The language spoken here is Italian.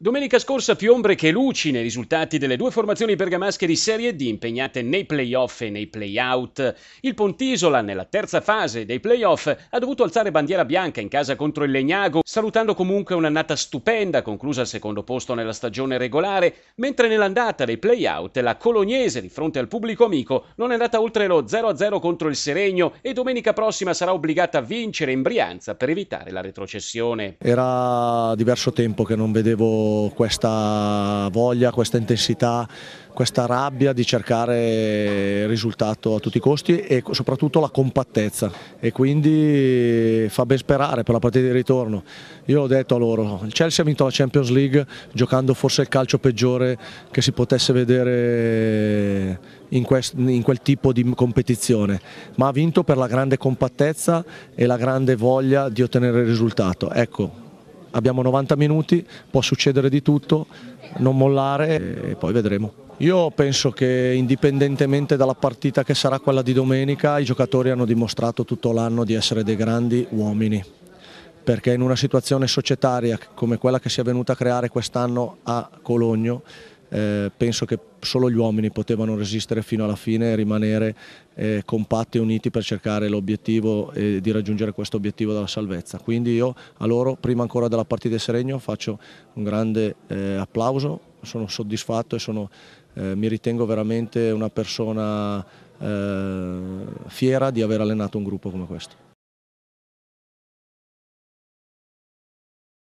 Domenica scorsa più ombre che luci nei risultati delle due formazioni bergamasche di Serie D impegnate nei playoff e nei playout. Il Pontisola, nella terza fase dei playoff, ha dovuto alzare bandiera bianca in casa contro il Legnago, salutando comunque un'annata stupenda conclusa al secondo posto nella stagione regolare, mentre nell'andata dei playout la Colognese di fronte al pubblico amico non è andata oltre lo 0-0 contro il Seregno e domenica prossima sarà obbligata a vincere in Brianza per evitare la retrocessione. Era diverso tempo che non vedevo questa voglia, questa intensità, questa rabbia di cercare il risultato a tutti i costi e soprattutto la compattezza e quindi fa ben sperare per la partita di ritorno. Io l'ho detto a loro, il Chelsea ha vinto la Champions League giocando forse il calcio peggiore che si potesse vedere in, quest, in quel tipo di competizione, ma ha vinto per la grande compattezza e la grande voglia di ottenere il risultato. Ecco, abbiamo 90 minuti, può succedere di tutto, non mollare e poi vedremo. Io penso che indipendentemente dalla partita che sarà quella di domenica, i giocatori hanno dimostrato tutto l'anno di essere dei grandi uomini perché in una situazione societaria come quella che si è venuta a creare quest'anno a Cologno eh, penso che solo gli uomini potevano resistere fino alla fine e rimanere eh, compatti e uniti per cercare l'obiettivo e eh, di raggiungere questo obiettivo della salvezza. Quindi io a loro, prima ancora della partita di Seregno, faccio un grande eh, applauso, sono soddisfatto e sono, eh, mi ritengo veramente una persona eh, fiera di aver allenato un gruppo come questo.